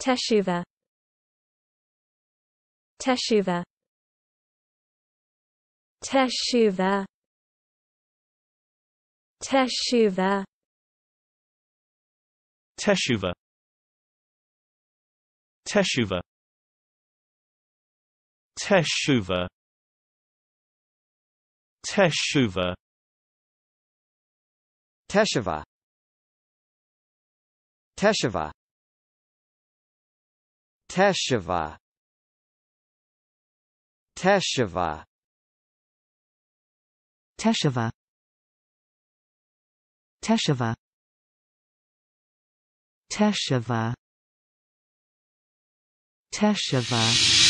Teshuvah Teshuvah Teshuvah Teshuvah Teshuvah Teshuvah Teshuvah Teshuvah Teshuvah Teshuvah Teshuva Teshuva Teshuva Teshuva Teshuva Teshuva